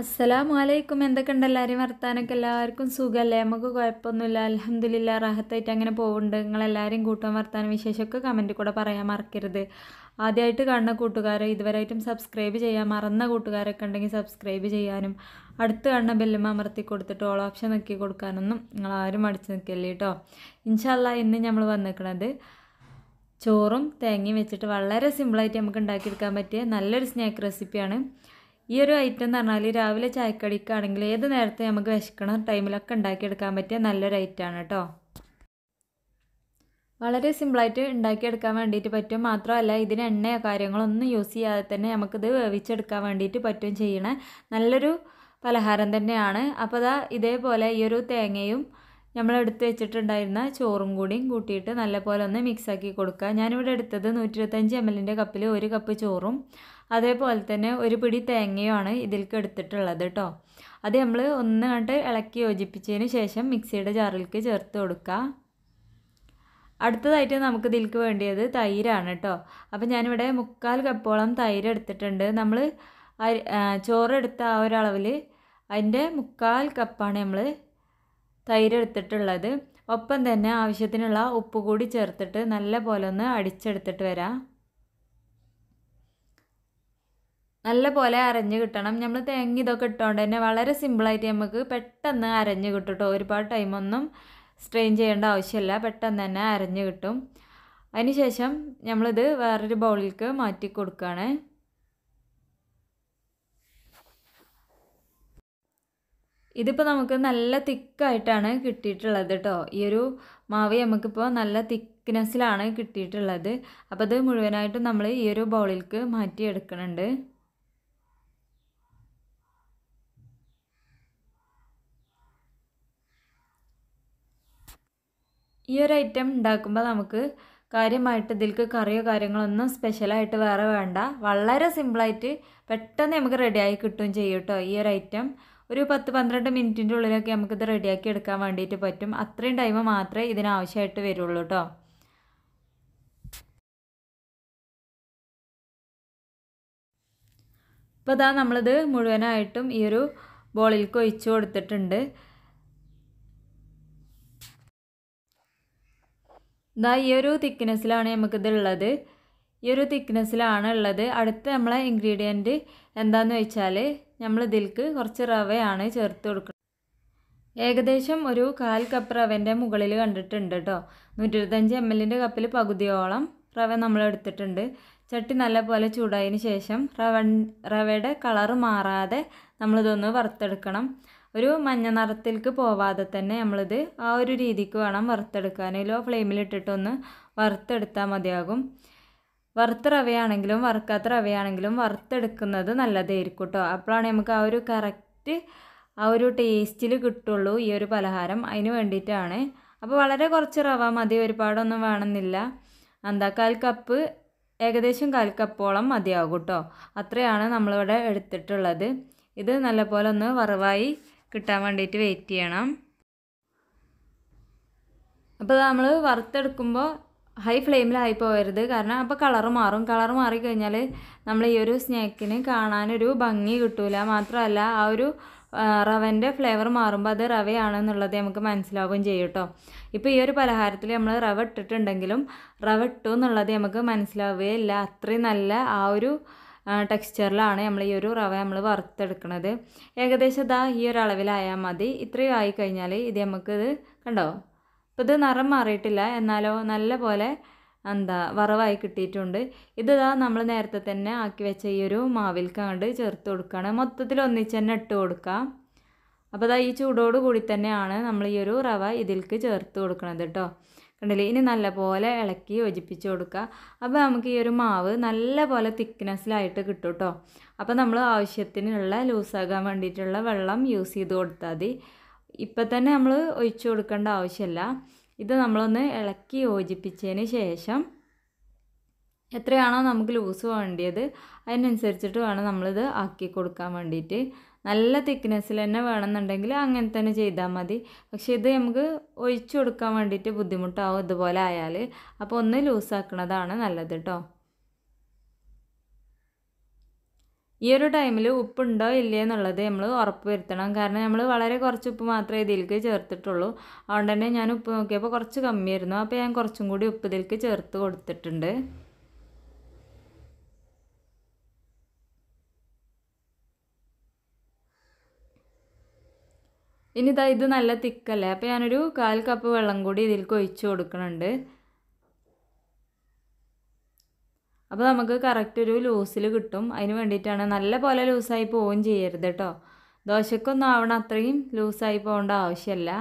അസ്സലാമു അലൈക്കും എന്തൊക്കെ ഉണ്ട് എല്ലാവരെയും വർത്താനൊക്കെ എല്ലാവർക്കും സുഖമല്ലേ നമുക്ക് കുഴപ്പമൊന്നുമില്ല അലഹമില്ല റാഹത്തായിട്ട് അങ്ങനെ പോകുന്നുണ്ട് നിങ്ങളെല്ലാവരും കൂട്ടാൻ വർത്താന വിശേഷമൊക്കെ കമൻറ്റ് കൂടെ പറയാൻ മറക്കരുത് ആദ്യമായിട്ട് കാണുന്ന കൂട്ടുകാരോ ഇതുവരായിട്ടും സബ്സ്ക്രൈബ് ചെയ്യാൻ മറന്ന കൂട്ടുകാരൊക്കെ ഉണ്ടെങ്കിൽ സബ്സ്ക്രൈബ് ചെയ്യാനും അടുത്ത് കാണുന്ന ബെല്ലും അമർത്തി കൊടുത്തിട്ട് ഓൾ ഓപ്ഷൻ നോക്കി കൊടുക്കാനൊന്നും നിങ്ങളാരും അടിച്ച് നിൽക്കല്ലേ കേട്ടോ ഇൻഷല്ല ഇന്ന് നമ്മൾ വന്നിരിക്കുന്നത് ചോറും തേങ്ങയും വെച്ചിട്ട് വളരെ സിമ്പിളായിട്ട് നമുക്ക് ഉണ്ടാക്കിയെടുക്കാൻ പറ്റിയ നല്ലൊരു സ്നാക്ക് റെസിപ്പിയാണ് ഈ ഒരു ഐറ്റം എന്ന് പറഞ്ഞാൽ രാവിലെ ചായക്കടിക്കാണെങ്കിൽ ഏത് നേരത്തെ നമുക്ക് വിശക്കണ ടൈമിലൊക്കെ ഉണ്ടാക്കിയെടുക്കാൻ പറ്റിയ നല്ലൊരു ഐറ്റമാണ് കേട്ടോ വളരെ സിമ്പിളായിട്ട് ഉണ്ടാക്കിയെടുക്കാൻ വേണ്ടിയിട്ട് പറ്റും മാത്രമല്ല ഇതിന് എണ്ണയോ കാര്യങ്ങളൊന്നും യൂസ് ചെയ്യാതെ തന്നെ നമുക്കിത് വേവിച്ചെടുക്കാൻ വേണ്ടിയിട്ട് പറ്റും ചെയ്യണേ നല്ലൊരു പലഹാരം തന്നെയാണ് അപ്പോൾ അതാ ഇതേപോലെ ഈ ഒരു തേങ്ങയും നമ്മൾ വെച്ചിട്ടുണ്ടായിരുന്ന ചോറും കൂടിയും കൂട്ടിയിട്ട് നല്ലപോലെ ഒന്ന് മിക്സാക്കി കൊടുക്കുക ഞാനിവിടെ എടുത്തത് നൂറ്റി ഇരുപത്തഞ്ച് എം എല്ലിൻ്റെ കപ്പിൽ ഒരു കപ്പ് ചോറും അതേപോലെ തന്നെ ഒരു പിടി തേങ്ങയുമാണ് ഇതിലേക്ക് എടുത്തിട്ടുള്ളത് കേട്ടോ അത് നമ്മൾ ഒന്ന് കണ്ട് ഇളക്കി യോജിപ്പിച്ചതിന് ശേഷം മിക്സിയുടെ ജാറിലേക്ക് ചേർത്ത് കൊടുക്കുക അടുത്തതായിട്ട് നമുക്ക് ഇതിലേക്ക് വേണ്ടിയത് തൈരാണ് കേട്ടോ അപ്പം ഞാനിവിടെ മുക്കാൽ കപ്പോളം തൈര് എടുത്തിട്ടുണ്ട് നമ്മൾ ചോറെടുത്ത ആ ഒരളവിൽ അതിൻ്റെ മുക്കാൽ കപ്പാണ് നമ്മൾ തൈര് ഒപ്പം തന്നെ ആവശ്യത്തിനുള്ള ഉപ്പ് കൂടി ചേർത്തിട്ട് നല്ല പോലെ ഒന്ന് അടിച്ചെടുത്തിട്ട് വരാം നല്ല പോലെ അരഞ്ഞ് കിട്ടണം നമ്മൾ തേങ്ങ ഇതൊക്കെ ഇട്ടുകൊണ്ട് തന്നെ വളരെ സിമ്പിളായിട്ട് നമുക്ക് പെട്ടെന്ന് അരഞ്ഞ് കിട്ടും കേട്ടോ ഒരുപാട് ടൈമൊന്നും സ്ട്രെയിൻ ചെയ്യേണ്ട ആവശ്യമില്ല പെട്ടെന്ന് തന്നെ അരഞ്ഞ് കിട്ടും അതിനുശേഷം നമ്മളിത് വേറൊരു ബൗളിലേക്ക് മാറ്റി കൊടുക്കുകയാണ് ഇതിപ്പോൾ നമുക്ക് നല്ല തിക്കായിട്ടാണ് കിട്ടിയിട്ടുള്ളത് കേട്ടോ ഈ ഒരു മാവ് നമുക്കിപ്പോൾ നല്ല തിക്നെസ്സിലാണ് കിട്ടിയിട്ടുള്ളത് അപ്പോൾ അത് മുഴുവനായിട്ടും നമ്മൾ ഈ ഒരു ബൗളിലേക്ക് മാറ്റിയെടുക്കുന്നുണ്ട് ഈ ഒരു ഐറ്റം ഉണ്ടാക്കുമ്പോൾ നമുക്ക് കാര്യമായിട്ട് ഇതിൽക്ക് കറിയോ കാര്യങ്ങളൊന്നും സ്പെഷ്യലായിട്ട് വേറെ വേണ്ട വളരെ സിമ്പിളായിട്ട് പെട്ടെന്ന് നമുക്ക് റെഡിയായി കിട്ടുകയും ചെയ്യും കേട്ടോ ഈ ഒരു ഐറ്റം ഒരു പത്ത് പന്ത്രണ്ട് മിനിറ്റിൻ്റെ ഉള്ളിലൊക്കെ നമുക്കിത് റെഡിയാക്കി എടുക്കാൻ വേണ്ടിയിട്ട് പറ്റും അത്രയും ടൈം മാത്രമേ ഇതിനാവശ്യമായിട്ട് വരുള്ളൂ കേട്ടോ ഇപ്പോൾ ഇതാ നമ്മളിത് മുഴുവനായിട്ടും ഈ ഒരു ബോളിലേക്ക് ഒഴിച്ചു കൊടുത്തിട്ടുണ്ട് ഇതാ ഈ ഒരു തിക്നെസ്സിലാണ് നമുക്കിത് ഉള്ളത് ഈ ഒരു തിക്നെസ്സിലാണ് ഉള്ളത് അടുത്ത നമ്മളെ ഇൻഗ്രീഡിയൻറ്റ് എന്താണെന്ന് വെച്ചാൽ നമ്മൾ ഇതിൽക്ക് കുറച്ച് റവയാണ് ചേർത്ത് കൊടുക്കുന്നത് ഏകദേശം ഒരു കാൽ കപ്പ് റവൻ്റെ മുകളിൽ കണ്ടിട്ടുണ്ട് കേട്ടോ നൂറ്റിരുപത്തഞ്ച് എം എല്ലിൻ്റെ കപ്പിൽ പകുതിയോളം റവ നമ്മൾ എടുത്തിട്ടുണ്ട് ചട്ടി നല്ലപോലെ ചൂടായതിന് ശേഷം റവ റവയുടെ കളറ് മാറാതെ നമ്മളിതൊന്ന് വറുത്തെടുക്കണം ഒരു മഞ്ഞ നിറത്തിലേക്ക് പോവാതെ തന്നെ നമ്മളിത് ആ ഒരു രീതിക്ക് വേണം വറുത്തെടുക്കാനോ ലോ ഫ്ലെയിമിലിട്ടിട്ടൊന്ന് വറുത്തെടുത്താൽ മതിയാകും വറുത്ത റവയാണെങ്കിലും വറുക്കാത്ത റവയാണെങ്കിലും വറുത്തെടുക്കുന്നത് നല്ലതായിരിക്കും കേട്ടോ അപ്പോഴാണ് നമുക്ക് ആ ഒരു കറക്റ്റ് ആ ഒരു ടേസ്റ്റിൽ കിട്ടുള്ളൂ ഈ ഒരു പലഹാരം അതിന് വേണ്ടിയിട്ടാണ് അപ്പോൾ വളരെ കുറച്ച് റവ മതി ഒരുപാടൊന്നും വേണമെന്നില്ല എന്താ കാൽ കപ്പ് ഏകദേശം കാൽ കപ്പോളം മതിയാകും കേട്ടോ അത്രയാണ് നമ്മളിവിടെ എടുത്തിട്ടുള്ളത് ഇത് നല്ലപോലെ ഒന്ന് വറവായി കിട്ടാൻ വേണ്ടിയിട്ട് വെയിറ്റ് ചെയ്യണം അപ്പോൾ നമ്മൾ വറുത്തെടുക്കുമ്പോൾ ഹൈ ഫ്ലെയിമിലായി പോകരുത് കാരണം അപ്പോൾ കളർ മാറും കളർ മാറിക്കഴിഞ്ഞാൽ നമ്മൾ ഈ ഒരു സ്നാക്കിന് കാണാനൊരു ഭംഗി കിട്ടൂല മാത്രമല്ല ആ ഒരു റവൻ്റെ ഫ്ലേവർ മാറുമ്പോൾ അത് റവയാണെന്നുള്ളത് നമുക്ക് മനസ്സിലാവുകയും ചെയ്യും കേട്ടോ ഇപ്പോൾ ഈ ഒരു പലഹാരത്തിൽ നമ്മൾ റവ ഇട്ടിട്ടുണ്ടെങ്കിലും റവ ഇട്ടു എന്നുള്ളത് നമുക്ക് മനസ്സിലാവുകയില്ല അത്രയും നല്ല ആ ഒരു ടെക്സ്ചറിലാണ് നമ്മൾ ഈ ഒരു റവ നമ്മൾ വറുത്തെടുക്കുന്നത് ഏകദേശം ഇതാ ഈ ഒരു അളവിലായാൽ മതി ഇത്രയും ആയി കഴിഞ്ഞാൽ ഇത് നമുക്കിത് കണ്ടോ അപ്പോൾ ഇത് നിറം മാറിയിട്ടില്ല എന്നാലോ നല്ല പോലെ എന്താ വറവായി കിട്ടിയിട്ടുണ്ട് ഇതാ നമ്മൾ നേരത്തെ തന്നെ ആക്കി വെച്ച ഈ ഒരു കണ്ട് ചേർത്ത് കൊടുക്കുകയാണ് മൊത്തത്തിൽ ഒന്നിച്ച് തന്നെ ഇട്ട് കൊടുക്കാം അപ്പോൾ ഇതാ ഈ ചൂടോട് കൂടി തന്നെയാണ് നമ്മൾ ഈ ഒരു റവ ഇതിലേക്ക് ചേർത്ത് കൊടുക്കുന്നത് കേട്ടോ കണ്ടില്ലേ ഇനി നല്ലപോലെ ഇളക്കി യോജിപ്പിച്ച് കൊടുക്കുക അപ്പോൾ നമുക്ക് ഈ ഒരു മാവ് നല്ലപോലെ തിക്നെസ്സിലായിട്ട് കിട്ടും കേട്ടോ അപ്പോൾ നമ്മൾ ആവശ്യത്തിനുള്ള ലൂസാകാൻ വേണ്ടിയിട്ടുള്ള വെള്ളം യൂസ് ചെയ്ത് കൊടുത്താൽ മതി ഇപ്പം തന്നെ നമ്മൾ ഒഴിച്ചു കൊടുക്കേണ്ട ആവശ്യമില്ല ഇത് നമ്മളൊന്ന് ഇളക്കി യോജിപ്പിച്ചതിന് ശേഷം എത്രയാണോ നമുക്ക് ലൂസ് വേണ്ടിയത് അതിനനുസരിച്ചിട്ട് വേണം നമ്മളിത് ആക്കി കൊടുക്കാൻ വേണ്ടിയിട്ട് നല്ല തിക്നെസ്സിൽ തന്നെ വേണമെന്നുണ്ടെങ്കിൽ അങ്ങനെ തന്നെ ചെയ്താൽ മതി പക്ഷേ ഇത് നമുക്ക് ഒഴിച്ചു കൊടുക്കാൻ വേണ്ടിയിട്ട് ബുദ്ധിമുട്ടാവും ഇതുപോലെ ആയാൽ അപ്പോൾ ഒന്ന് ലൂസാക്കുന്നതാണ് നല്ലത് കേട്ടോ ഈ ഒരു ടൈമിൽ ഉപ്പുണ്ടോ ഇല്ലേ എന്നുള്ളത് നമ്മൾ ഉറപ്പ് വരുത്തണം കാരണം നമ്മൾ വളരെ കുറച്ച് ഉപ്പ് മാത്രമേ ഇതിലേക്ക് ചേർത്തിട്ടുള്ളൂ അതുകൊണ്ട് തന്നെ ഞാൻ ഉപ്പ് നോക്കിയപ്പോൾ കുറച്ച് കമ്മിയായിരുന്നു അപ്പോൾ ഞാൻ കുറച്ചും കൂടി ഉപ്പ് ഇതിലേക്ക് ചേർത്ത് കൊടുത്തിട്ടുണ്ട് ഇനി ഇതാ ഇത് നല്ല തിക്കല്ലേ അപ്പോൾ ഞാനൊരു കാൽ കപ്പ് വെള്ളം കൂടി ഇതിലേക്ക് ഒഴിച്ചു കൊടുക്കുന്നുണ്ട് അപ്പോൾ നമുക്ക് കറക്റ്റ് ഒരു ലൂസിൽ കിട്ടും അതിന് വേണ്ടിയിട്ടാണ് നല്ല പോലെ ലൂസായി പോവുകയും ചെയ്യരുത് കേട്ടോ ദോശക്കൊന്നും ആവണം അത്രയും ലൂസായി പോകേണ്ട ആവശ്യമില്ല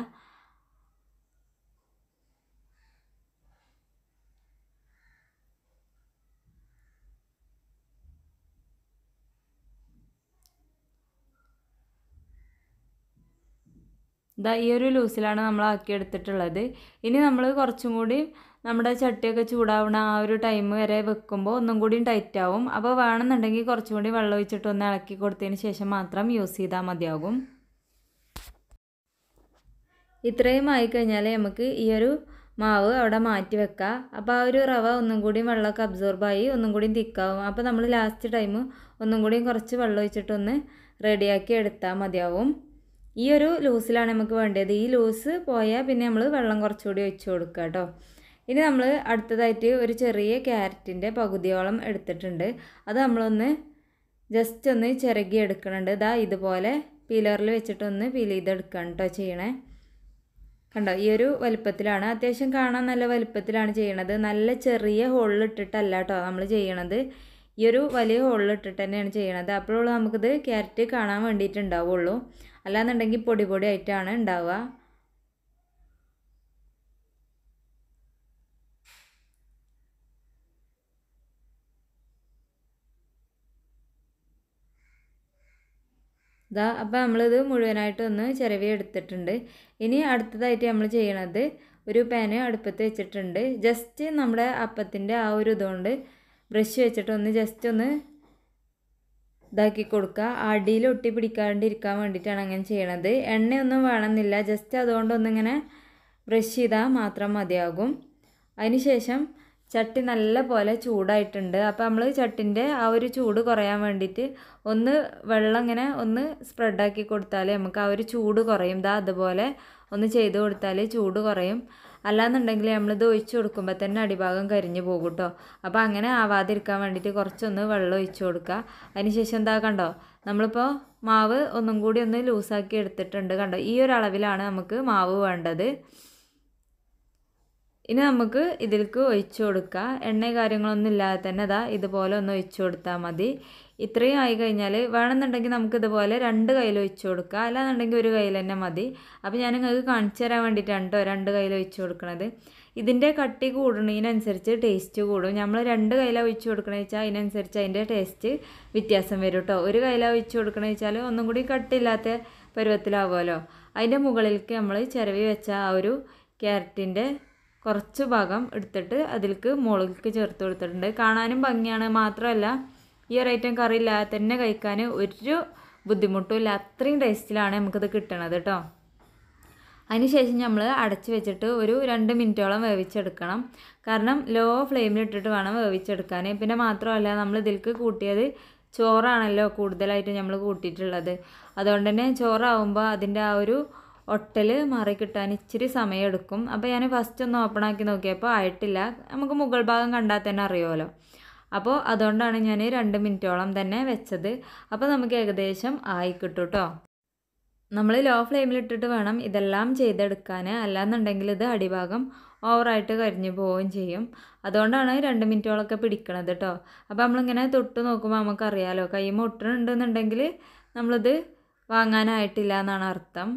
ഇതാ ഈ ഒരു ലൂസിലാണ് നമ്മൾ ആക്കി എടുത്തിട്ടുള്ളത് ഇനി നമ്മൾ കുറച്ചും കൂടി നമ്മുടെ ചട്ടിയൊക്കെ ചൂടാവുന്ന ആ ഒരു ടൈം വരെ വെക്കുമ്പോൾ ഒന്നും കൂടിയും ടൈറ്റ് ആവും അപ്പോൾ വേണമെന്നുണ്ടെങ്കിൽ കുറച്ചും കൂടി വെള്ളം ഒഴിച്ചിട്ട് ഒന്ന് ഇളക്കി കൊടുത്തതിന് ശേഷം മാത്രം യൂസ് ചെയ്താൽ മതിയാകും ഇത്രയും ആയിക്കഴിഞ്ഞാൽ നമുക്ക് ഈ ഒരു മാവ് അവിടെ മാറ്റി വെക്കാം അപ്പോൾ ആ ഒരു റവ ഒന്നും കൂടിയും വെള്ളമൊക്കെ അബ്സോർബായി ഒന്നും കൂടിയും തിക്കാവും അപ്പോൾ നമ്മൾ ലാസ്റ്റ് ടൈം ഒന്നും കൂടിയും കുറച്ച് വെള്ളം ഒഴിച്ചിട്ടൊന്ന് റെഡിയാക്കി എടുത്താൽ മതിയാവും ഈ ഒരു ലൂസിലാണ് നമുക്ക് വേണ്ടത് ഈ ലൂസ് പോയാൽ പിന്നെ നമ്മൾ വെള്ളം കുറച്ചുകൂടി ഒഴിച്ചു കൊടുക്കുക കേട്ടോ ഇനി നമ്മൾ അടുത്തതായിട്ട് ഒരു ചെറിയ ക്യാരറ്റിൻ്റെ പകുതിയോളം എടുത്തിട്ടുണ്ട് അത് നമ്മളൊന്ന് ജസ്റ്റ് ഒന്ന് ചിരകി എടുക്കണുണ്ട് ഇതാ ഇതുപോലെ പീലറിൽ വെച്ചിട്ടൊന്ന് പീൽ ചെയ്തെടുക്കണം കേട്ടോ ചെയ്യണേ കണ്ടോ ഈ ഒരു വലുപ്പത്തിലാണ് അത്യാവശ്യം കാണാൻ നല്ല വലുപ്പത്തിലാണ് ചെയ്യണത് നല്ല ചെറിയ ഹോളിലിട്ടിട്ടല്ല കേട്ടോ നമ്മൾ ചെയ്യണത് ഈ ഒരു വലിയ ഹോളിലിട്ടിട്ട് തന്നെയാണ് ചെയ്യണത് അപ്പോഴുള്ളൂ നമുക്കിത് ക്യാരറ്റ് കാണാൻ വേണ്ടിയിട്ടുണ്ടാവുള്ളൂ അല്ലാന്നുണ്ടെങ്കിൽ പൊടി പൊടി ആയിട്ടാണ് ഉണ്ടാവുക ഇതാ അപ്പോൾ നമ്മളിത് മുഴുവനായിട്ട് ഒന്ന് ചിരവി എടുത്തിട്ടുണ്ട് ഇനി അടുത്തതായിട്ട് നമ്മൾ ചെയ്യണത് ഒരു പാന് അടുപ്പത്ത് വെച്ചിട്ടുണ്ട് ജസ്റ്റ് നമ്മുടെ അപ്പത്തിൻ്റെ ആ ഒരു ഇതുകൊണ്ട് ബ്രഷ് വെച്ചിട്ട് ഒന്ന് ജസ്റ്റ് ഒന്ന് ഇതാക്കി കൊടുക്കുക അടിയിൽ ഒട്ടി പിടിക്കാണ്ടിരിക്കാൻ വേണ്ടിയിട്ടാണ് അങ്ങനെ ചെയ്യണത് എണ്ണയൊന്നും വേണമെന്നില്ല ജസ്റ്റ് അതുകൊണ്ടൊന്നിങ്ങനെ ബ്രഷ് ചെയ്താൽ മാത്രം മതിയാകും അതിനുശേഷം ചട്ടി നല്ല പോലെ ചൂടായിട്ടുണ്ട് അപ്പോൾ നമ്മൾ ചട്ടിൻ്റെ ആ ഒരു ചൂട് കുറയാൻ വേണ്ടിയിട്ട് ഒന്ന് വെള്ളം ഇങ്ങനെ ഒന്ന് സ്പ്രെഡാക്കി കൊടുത്താൽ നമുക്ക് ആ ഒരു ചൂട് കുറയും ഇതാ അതുപോലെ ഒന്ന് ചെയ്ത് കൊടുത്താൽ ചൂട് കുറയും അല്ലാന്നുണ്ടെങ്കിൽ നമ്മളിത് ഒഴിച്ചു കൊടുക്കുമ്പോൾ തന്നെ അടിഭാഗം കരിഞ്ഞു പോകും കേട്ടോ അപ്പോൾ അങ്ങനെ ആവാതിരിക്കാൻ വേണ്ടിയിട്ട് കുറച്ചൊന്ന് വെള്ളം ഒഴിച്ചു കൊടുക്കുക അതിനുശേഷം എന്താ കണ്ടോ നമ്മളിപ്പോൾ മാവ് ഒന്നും കൂടി ഒന്ന് ലൂസാക്കി എടുത്തിട്ടുണ്ട് കണ്ടോ ഈ ഒരു അളവിലാണ് നമുക്ക് മാവ് വേണ്ടത് ഇനി നമുക്ക് ഇതിലേക്ക് ഒഴിച്ചു കൊടുക്കുക എണ്ണ കാര്യങ്ങളൊന്നും ഇല്ലാതെ തന്നെ അതാ ഇതുപോലെ ഒന്ന് ഒഴിച്ചു കൊടുത്താൽ മതി ഇത്രയും ആയി കഴിഞ്ഞാൽ വേണമെന്നുണ്ടെങ്കിൽ നമുക്ക് ഇതുപോലെ രണ്ട് കയ്യിൽ ഒഴിച്ചു കൊടുക്കുക അല്ലാന്നുണ്ടെങ്കിൽ ഒരു കയ്യിൽ തന്നെ മതി അപ്പോൾ ഞാൻ നിങ്ങൾക്ക് കാണിച്ചു തരാൻ വേണ്ടിയിട്ടാണ് രണ്ട് കയ്യിൽ ഒഴിച്ചു കൊടുക്കുന്നത് ഇതിൻ്റെ കട്ടി കൂടുന്നതിനനുസരിച്ച് ടേസ്റ്റ് കൂടും നമ്മൾ രണ്ട് കയ്യിലാണ് ഒഴിച്ചു കൊടുക്കണമെന്ന് വെച്ചാൽ അതിനനുസരിച്ച് അതിൻ്റെ ടേസ്റ്റ് വ്യത്യാസം വരും കേട്ടോ ഒരു കയ്യിലാണ് ഒഴിച്ചു കൊടുക്കണമെന്ന് വെച്ചാൽ ഒന്നും കൂടി കട്ടില്ലാത്ത പരുവത്തിലാവുമല്ലോ അതിൻ്റെ മുകളിലേക്ക് നമ്മൾ ചിരവി വെച്ച ആ ഒരു ക്യാരറ്റിൻ്റെ കുറച്ച് ഭാഗം എടുത്തിട്ട് അതിലേക്ക് മുകളിലേക്ക് ചേർത്ത് കൊടുത്തിട്ടുണ്ട് കാണാനും ഭംഗിയാണ് മാത്രമല്ല ഈ ഒരു ഐറ്റം കറി ഇല്ലാതെ തന്നെ കഴിക്കാൻ ഒരു ഇല്ല അത്രയും ടേസ്റ്റിലാണ് നമുക്കത് കിട്ടണത് കേട്ടോ അതിനുശേഷം നമ്മൾ അടച്ച് വെച്ചിട്ട് ഒരു രണ്ട് മിനിറ്റോളം വേവിച്ചെടുക്കണം കാരണം ലോ ഫ്ലെയിമിൽ ഇട്ടിട്ട് വേണം വേവിച്ചെടുക്കാൻ പിന്നെ മാത്രമല്ല നമ്മൾ ഇതിലേക്ക് കൂട്ടിയത് ചോറാണല്ലോ കൂടുതലായിട്ട് നമ്മൾ കൂട്ടിയിട്ടുള്ളത് അതുകൊണ്ട് തന്നെ ചോറാവുമ്പോൾ അതിൻ്റെ ആ ഒരു ഒട്ടൽ മാറി കിട്ടാൻ ഇച്ചിരി സമയമെടുക്കും അപ്പോൾ ഞാൻ ഫസ്റ്റ് ഒന്ന് ഓപ്പൺ ആക്കി നോക്കിയപ്പോൾ ആയിട്ടില്ല നമുക്ക് മുകൾ ഭാഗം കണ്ടാൽ തന്നെ അറിയുമല്ലോ അപ്പോൾ അതുകൊണ്ടാണ് ഞാൻ രണ്ട് മിനിറ്റോളം തന്നെ വെച്ചത് അപ്പോൾ നമുക്ക് ഏകദേശം ആയി കിട്ടും കേട്ടോ നമ്മൾ ലോ ഫ്ലെയിമിലിട്ടിട്ട് വേണം ഇതെല്ലാം ചെയ്തെടുക്കാൻ അല്ലാന്നുണ്ടെങ്കിൽ ഇത് അടിഭാഗം ഓവറായിട്ട് കരിഞ്ഞു പോവുകയും ചെയ്യും അതുകൊണ്ടാണ് രണ്ട് മിനിറ്റോളൊക്കെ പിടിക്കണത് കേട്ടോ അപ്പോൾ നമ്മളിങ്ങനെ തൊട്ട് നോക്കുമ്പോൾ നമുക്കറിയാലോ കൈ മുട്ടുന്നുണ്ടെന്നുണ്ടെങ്കിൽ നമ്മളിത് വാങ്ങാനായിട്ടില്ല എന്നാണ് അർത്ഥം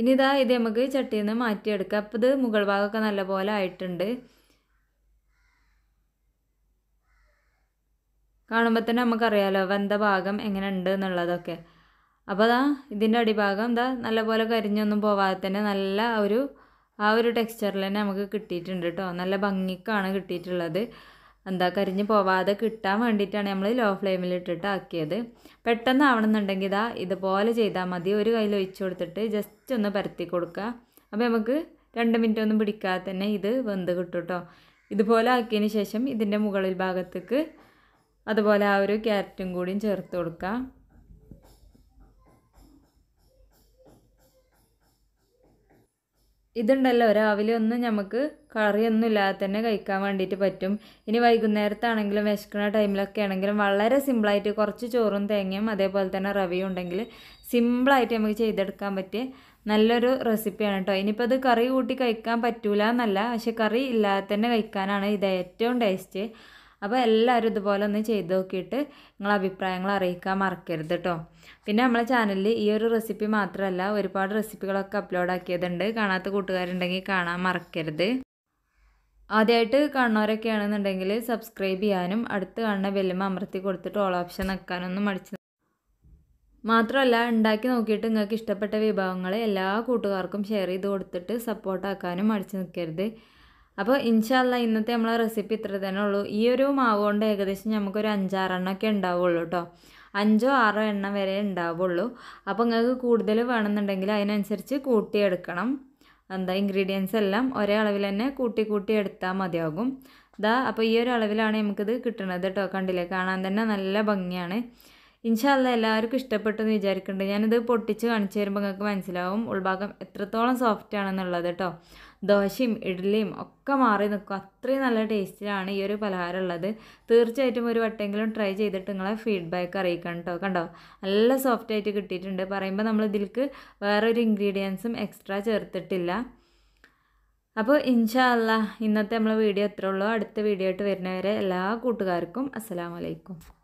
ഇനി ഇതാ ഇത് നമുക്ക് ചട്ടിയിൽ നിന്ന് മാറ്റിയെടുക്കുക അപ്പോൾ ഇത് മുകൾ ഭാഗമൊക്കെ നല്ലപോലെ ആയിട്ടുണ്ട് കാണുമ്പോൾ തന്നെ നമുക്കറിയാലോ വെന്ത ഭാഗം എങ്ങനെ ഉണ്ട് എന്നുള്ളതൊക്കെ അപ്പോൾ അതാ ഇതിൻ്റെ അടിഭാഗം എന്താ നല്ലപോലെ കരിഞ്ഞൊന്നും പോവാതെ തന്നെ നല്ല ഒരു ആ ഒരു ടെക്സ്ചറിൽ തന്നെ നമുക്ക് കിട്ടിയിട്ടുണ്ട് കേട്ടോ നല്ല ഭംഗിക്കാണ് കിട്ടിയിട്ടുള്ളത് എന്താ കരിഞ്ഞ് പോവാതെ കിട്ടാൻ വേണ്ടിയിട്ടാണ് നമ്മൾ ലോ ഫ്ലെയിമിൽ ഇട്ടിട്ട് ആക്കിയത് പെട്ടെന്ന് ആവണമെന്നുണ്ടെങ്കിൽ ഇതാ ഇതുപോലെ ചെയ്താൽ മതി ഒരു കയ്യിൽ ഒഴിച്ചു കൊടുത്തിട്ട് ജസ്റ്റ് ഒന്ന് പരത്തി കൊടുക്കുക അപ്പോൾ നമുക്ക് രണ്ട് മിനിറ്റ് ഒന്നും പിടിക്കാതെ തന്നെ ഇത് വെന്ത് കിട്ടും കേട്ടോ ഇതുപോലെ ആക്കിയതിന് ശേഷം ഇതിൻ്റെ മുകളിൽ ഭാഗത്തേക്ക് അതുപോലെ ആ ഒരു ക്യാരറ്റും കൂടിയും ചേർത്ത് കൊടുക്കുക ഇതുണ്ടല്ലോ രാവിലെ ഒന്നും നമുക്ക് കറിയൊന്നും ഇല്ലാതെ തന്നെ കഴിക്കാൻ വേണ്ടിയിട്ട് പറ്റും ഇനി വൈകുന്നേരത്താണെങ്കിലും വിശക്കുന്ന ടൈമിലൊക്കെ ആണെങ്കിലും വളരെ സിമ്പിളായിട്ട് കുറച്ച് ചോറും തേങ്ങയും അതേപോലെ തന്നെ റവിയും ഉണ്ടെങ്കിൽ സിമ്പിളായിട്ട് നമുക്ക് ചെയ്തെടുക്കാൻ പറ്റിയ നല്ലൊരു റെസിപ്പിയാണ് കേട്ടോ ഇനിയിപ്പോൾ അത് കറി കൂട്ടി കഴിക്കാൻ പറ്റൂല എന്നല്ല പക്ഷെ കറി ഇല്ലാതെ തന്നെ കഴിക്കാനാണ് ഇത് ഏറ്റവും ടേസ്റ്റ് അപ്പോൾ എല്ലാവരും ഇതുപോലെ ഒന്ന് ചെയ്ത് നോക്കിയിട്ട് നിങ്ങൾ അഭിപ്രായങ്ങൾ അറിയിക്കാൻ മറക്കരുത് കേട്ടോ പിന്നെ നമ്മളെ ചാനലിൽ ഈ ഒരു റെസിപ്പി മാത്രമല്ല ഒരുപാട് റെസിപ്പികളൊക്കെ അപ്ലോഡ് ആക്കിയതുണ്ട് കാണാത്ത കൂട്ടുകാരുണ്ടെങ്കിൽ കാണാൻ മറക്കരുത് ആദ്യമായിട്ട് കാണുന്നവരൊക്കെ ആണെന്നുണ്ടെങ്കിൽ സബ്സ്ക്രൈബ് ചെയ്യാനും അടുത്ത് കാണുന്ന ബെല്ലുമ അമർത്തി കൊടുത്തിട്ട് ഓൾ ഓപ്ഷൻ നിൽക്കാനൊന്നും മടിച്ച് മാത്രമല്ല ഉണ്ടാക്കി നോക്കിയിട്ട് നിങ്ങൾക്ക് ഇഷ്ടപ്പെട്ട വിഭവങ്ങൾ എല്ലാ കൂട്ടുകാർക്കും ഷെയർ ചെയ്ത് കൊടുത്തിട്ട് സപ്പോർട്ടാക്കാനും മടിച്ച് നിൽക്കരുത് അപ്പോൾ ഇൻഷാല്ല ഇന്നത്തെ നമ്മളെ റെസിപ്പി ഇത്ര തന്നെ ഉള്ളൂ ഈ ഒരു മാവ് കൊണ്ട് ഏകദേശം നമുക്കൊരു അഞ്ചാറെണ്ണമൊക്കെ ഉണ്ടാവുള്ളൂ കേട്ടോ അഞ്ചോ ആറോ എണ്ണം വരെ ഉണ്ടാവുള്ളൂ അപ്പോൾ നിങ്ങൾക്ക് കൂടുതൽ വേണമെന്നുണ്ടെങ്കിൽ അതിനനുസരിച്ച് കൂട്ടിയെടുക്കണം എന്താ ഇൻഗ്രീഡിയൻസ് എല്ലാം ഒരേ അളവിൽ തന്നെ കൂട്ടി കൂട്ടി എടുത്താൽ മതിയാകും ഇതാ അപ്പോൾ ഈ ഒരു അളവിലാണ് നമുക്കിത് കിട്ടുന്നത് കേട്ടോ കണ്ടില്ലേ കാണാൻ തന്നെ നല്ല ഭംഗിയാണ് ഇൻഷാല്ല എല്ലാവർക്കും ഇഷ്ടപ്പെട്ടെന്ന് വിചാരിക്കുന്നുണ്ട് ഞാനിത് പൊട്ടിച്ച് കാണിച്ചു തരുമ്പോൾ നിങ്ങൾക്ക് മനസ്സിലാവും ഉൾഭാഗം എത്രത്തോളം സോഫ്റ്റ് ആണെന്നുള്ളത് കേട്ടോ ദോശയും ഇഡ്ഡലിയും ഒക്കെ മാറി നിൽക്കും അത്രയും നല്ല ടേസ്റ്റിലാണ് ഈ ഒരു പലഹാരം ഉള്ളത് തീർച്ചയായിട്ടും ഒരു വട്ടെങ്കിലും ട്രൈ ചെയ്തിട്ട് നിങ്ങളെ ഫീഡ്ബാക്ക് അറിയിക്കണം കേട്ടോ കണ്ടോ നല്ല സോഫ്റ്റ് ആയിട്ട് കിട്ടിയിട്ടുണ്ട് പറയുമ്പോൾ നമ്മൾ ഇതിലേക്ക് വേറൊരു ഇൻഗ്രീഡിയൻസും എക്സ്ട്രാ ചേർത്തിട്ടില്ല അപ്പോൾ ഇൻഷാ അല്ല ഇന്നത്തെ നമ്മളെ വീഡിയോ എത്ര ഉള്ളൂ അടുത്ത വീഡിയോ ആയിട്ട് വരുന്നവരെ എല്ലാ കൂട്ടുകാർക്കും അസ്സാം വലൈക്കും